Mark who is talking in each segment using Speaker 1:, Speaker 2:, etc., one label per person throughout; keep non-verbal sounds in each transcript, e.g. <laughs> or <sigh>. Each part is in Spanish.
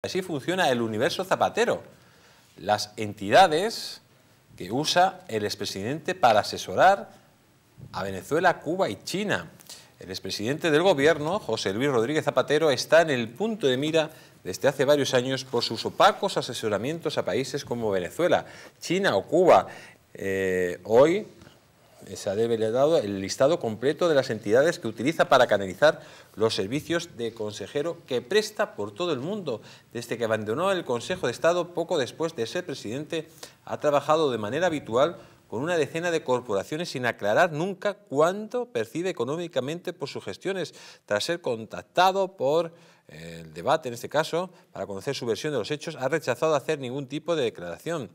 Speaker 1: Así funciona el universo zapatero, las entidades que usa el expresidente para asesorar a Venezuela, Cuba y China. El expresidente del gobierno, José Luis Rodríguez Zapatero, está en el punto de mira desde hace varios años por sus opacos asesoramientos a países como Venezuela, China o Cuba. Eh, hoy se le ha dado el listado completo de las entidades que utiliza para canalizar los servicios de consejero que presta por todo el mundo. Desde que abandonó el Consejo de Estado poco después de ser presidente, ha trabajado de manera habitual con una decena de corporaciones sin aclarar nunca cuánto percibe económicamente por sus gestiones, tras ser contactado por eh, el debate, en este caso, para conocer su versión de los hechos, ha rechazado hacer ningún tipo de declaración.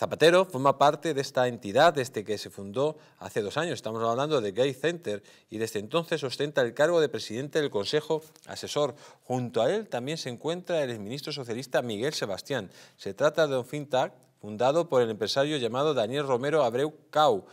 Speaker 1: Zapatero forma parte de esta entidad desde este que se fundó hace dos años, estamos hablando de Gay Center, y desde entonces ostenta el cargo de presidente del Consejo Asesor. Junto a él también se encuentra el ministro socialista Miguel Sebastián. Se trata de un fintech fundado por el empresario llamado Daniel Romero Abreu Cau,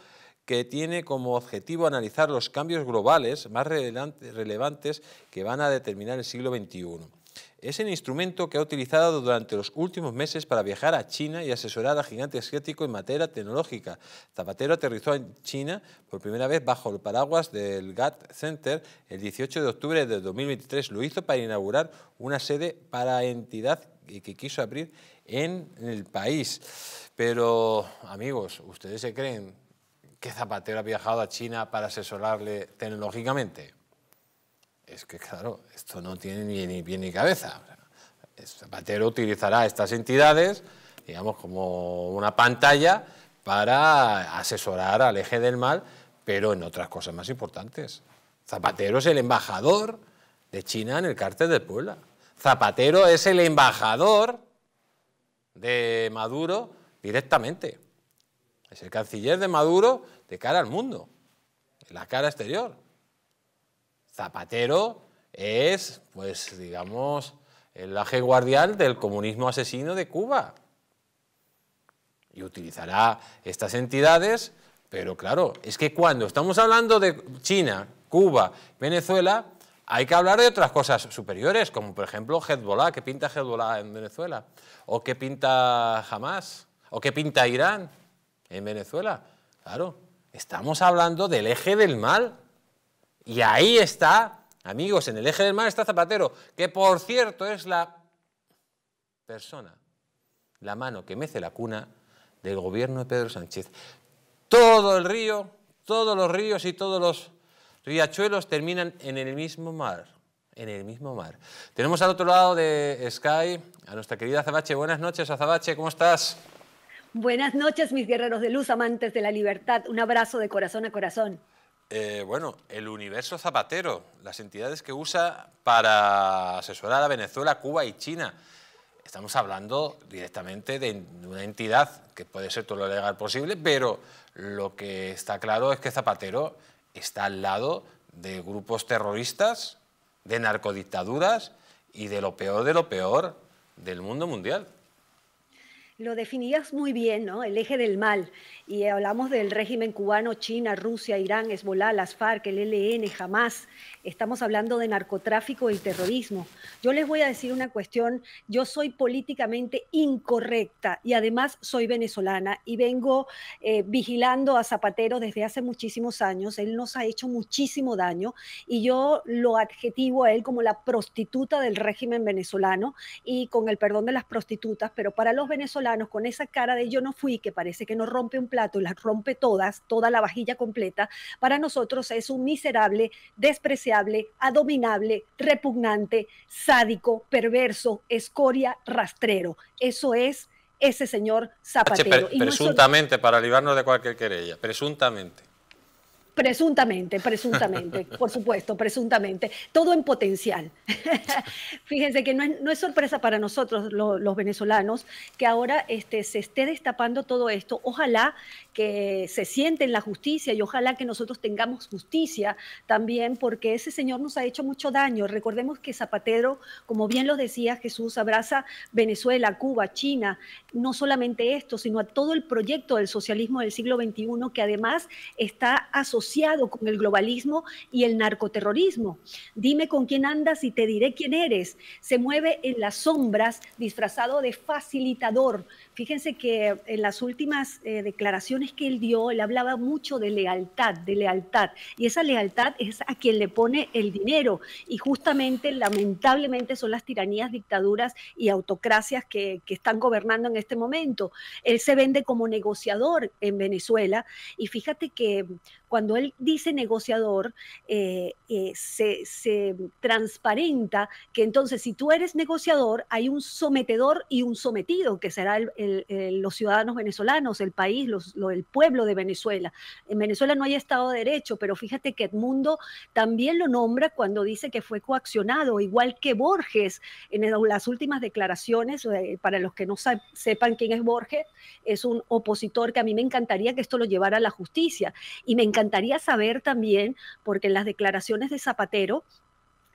Speaker 1: que tiene como objetivo analizar los cambios globales más relevantes que van a determinar el siglo XXI es el instrumento que ha utilizado durante los últimos meses para viajar a China y asesorar al gigante asiático en materia tecnológica. Zapatero aterrizó en China por primera vez bajo el paraguas del GATT Center el 18 de octubre de 2023. Lo hizo para inaugurar una sede para entidad que quiso abrir en el país. Pero, amigos, ¿ustedes se creen que Zapatero ha viajado a China para asesorarle tecnológicamente? es que claro, esto no tiene ni, pie ni cabeza. Zapatero utilizará estas entidades, digamos, como una pantalla para asesorar al eje del mal, pero en otras cosas más importantes. Zapatero es el embajador de China en el cártel de Puebla. Zapatero es el embajador de Maduro directamente. Es el canciller de Maduro de cara al mundo, en la cara exterior. Zapatero es, pues, digamos, el aje guardián del comunismo asesino de Cuba. Y utilizará estas entidades, pero claro, es que cuando estamos hablando de China, Cuba, Venezuela, hay que hablar de otras cosas superiores, como por ejemplo Hezbollah, ¿qué pinta Hezbollah en Venezuela? ¿O qué pinta Hamas? ¿O qué pinta Irán en Venezuela? Claro, estamos hablando del eje del mal. Y ahí está, amigos, en el eje del mar está Zapatero, que por cierto es la persona, la mano que mece la cuna del gobierno de Pedro Sánchez. Todo el río, todos los ríos y todos los riachuelos terminan en el mismo mar, en el mismo mar. Tenemos al otro lado de Sky a nuestra querida Azabache. Buenas noches, Azabache, ¿cómo estás?
Speaker 2: Buenas noches, mis guerreros de luz, amantes de la libertad. Un abrazo de corazón a corazón.
Speaker 1: Eh, bueno, el universo zapatero, las entidades que usa para asesorar a Venezuela, Cuba y China. Estamos hablando directamente de una entidad que puede ser todo lo legal posible, pero lo que está claro es que Zapatero está al lado de grupos terroristas, de narcodictaduras y de lo peor de lo peor del mundo mundial.
Speaker 2: Lo definías muy bien, ¿no? El eje del mal. Y hablamos del régimen cubano, China, Rusia, Irán, Hezbollah, las FARC, el ELN, jamás. Estamos hablando de narcotráfico y terrorismo. Yo les voy a decir una cuestión. Yo soy políticamente incorrecta y además soy venezolana y vengo eh, vigilando a Zapatero desde hace muchísimos años. Él nos ha hecho muchísimo daño y yo lo adjetivo a él como la prostituta del régimen venezolano y con el perdón de las prostitutas, pero para los venezolanos con esa cara de yo no fui, que parece que nos rompe un plato y las rompe todas, toda la vajilla completa, para nosotros es un miserable, despreciable, abominable, repugnante, sádico, perverso, escoria, rastrero. Eso es ese señor Zapatero. presuntamente,
Speaker 1: para librarnos de cualquier querella, presuntamente.
Speaker 2: Presuntamente, presuntamente, por supuesto, presuntamente. Todo en potencial. <laughs> Fíjense que no es, sorpresa para nosotros los venezolanos que ahora este, se esté destapando todo esto. Ojalá que se siente en la justicia y ojalá que nosotros tengamos justicia también porque ese señor nos ha hecho mucho daño. Recordemos que Zapatero, como bien lo decía Jesús, abraza Venezuela, Cuba, China, no solamente esto, sino a todo el proyecto del socialismo del siglo XXI que además está asociado con el globalismo y el narcoterrorismo. Dime con quién andas y te diré quién eres. Se mueve en las sombras disfrazado de facilitador. Fíjense que en las últimas eh, declaraciones que él dio, él hablaba mucho de lealtad, de lealtad. Y esa lealtad es a quien le pone el dinero. Y justamente, lamentablemente, son las tiranías, dictaduras y autocracias que, que están gobernando en este momento. Él se vende como negociador en Venezuela. Y fíjate que cuando él dice negociador, eh, eh, se, transparenta que entonces si tú eres negociador, hay un sometedor y un sometido, que será los ciudadanos venezolanos, el país, el pueblo de Venezuela. En Venezuela no hay Estado de Derecho, pero fíjate que Edmundo también lo nombra cuando dice que fue coaccionado, igual que Borges en las últimas declaraciones, eh, para los que no sepan quién es Borges, es un opositor que a mí me encantaría que esto lo llevara a la justicia y me encantaría me encantaría saber también, porque en las declaraciones de Zapatero,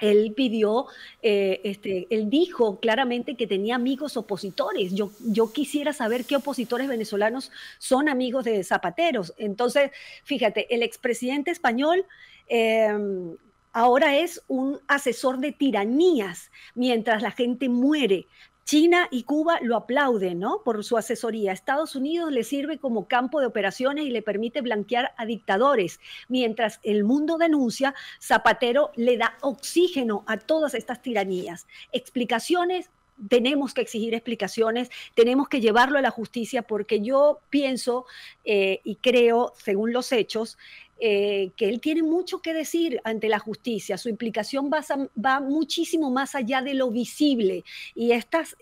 Speaker 2: él pidió, eh, este, él dijo claramente que tenía amigos opositores. Yo, yo quisiera saber qué opositores venezolanos son amigos de Zapateros. Entonces, fíjate, el expresidente español em, ahora es un asesor de tiranías mientras la gente muere. China y Cuba lo aplauden, ¿no? Por su asesoría. Estados Unidos le sirve como campo de operaciones y le permite blanquear a dictadores. Mientras el mundo denuncia, Zapatero le da oxígeno a todas estas tiranías. Explicaciones tenemos que exigir explicaciones, tenemos que llevarlo a la justicia porque yo pienso eh, y creo, según los hechos, eh, que él tiene mucho que decir ante la justicia. Su implicación va, muchísimo más allá de lo visible. Y estas,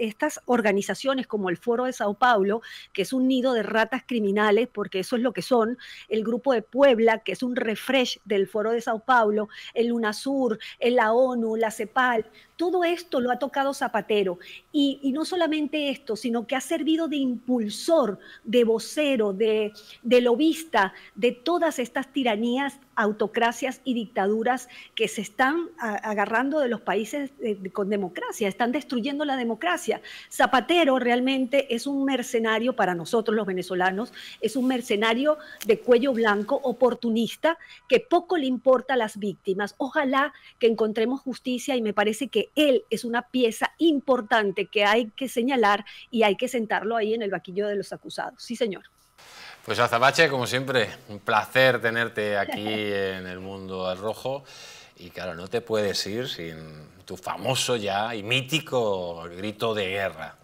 Speaker 2: organizaciones como el Foro de Sao Paulo, que es un nido de ratas criminales, porque eso es lo que son, el Grupo de Puebla, que es un refresh del Foro de Sao Paulo, el UNASUR, el la ONU, la CEPAL, todo esto lo ha tocado Zapatero. Y, no solamente esto, sino que ha servido de impulsor, de vocero, de, de lobista de todas estas tiranías, autocracias y dictaduras que se están agarrando de los países eh, con democracia, están destruyendo la democracia. Zapatero realmente es un mercenario para nosotros los venezolanos, es un mercenario de cuello blanco, oportunista, que poco le importa a las víctimas. Ojalá que encontremos justicia y me parece que él es una pieza importante que hay que señalar y hay que sentarlo ahí en el vaquillo de los acusados. Sí, señor.
Speaker 1: Pues Azabache, como siempre, un placer tenerte aquí en el mundo al rojo. Y claro, no te puedes ir sin tu famoso ya y mítico grito de guerra.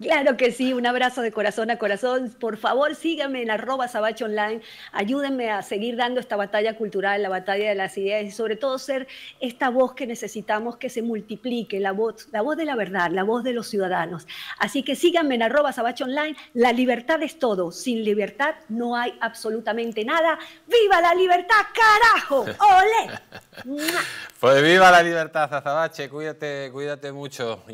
Speaker 2: Claro que sí, un abrazo de corazón a corazón. Por favor, síganme en arroba sabache Online. Ayúdenme a seguir dando esta batalla cultural, la batalla de las ideas y sobre todo ser esta voz que necesitamos que se multiplique, la voz, la voz de la verdad, la voz de los ciudadanos. Así que síganme en arroba sabache Online. La libertad es todo. Sin libertad no hay absolutamente nada. ¡Viva la libertad, carajo! <laughs> ¡Ole!
Speaker 1: <laughs> pues viva la libertad, Zazabache. Cuídate, cuídate mucho.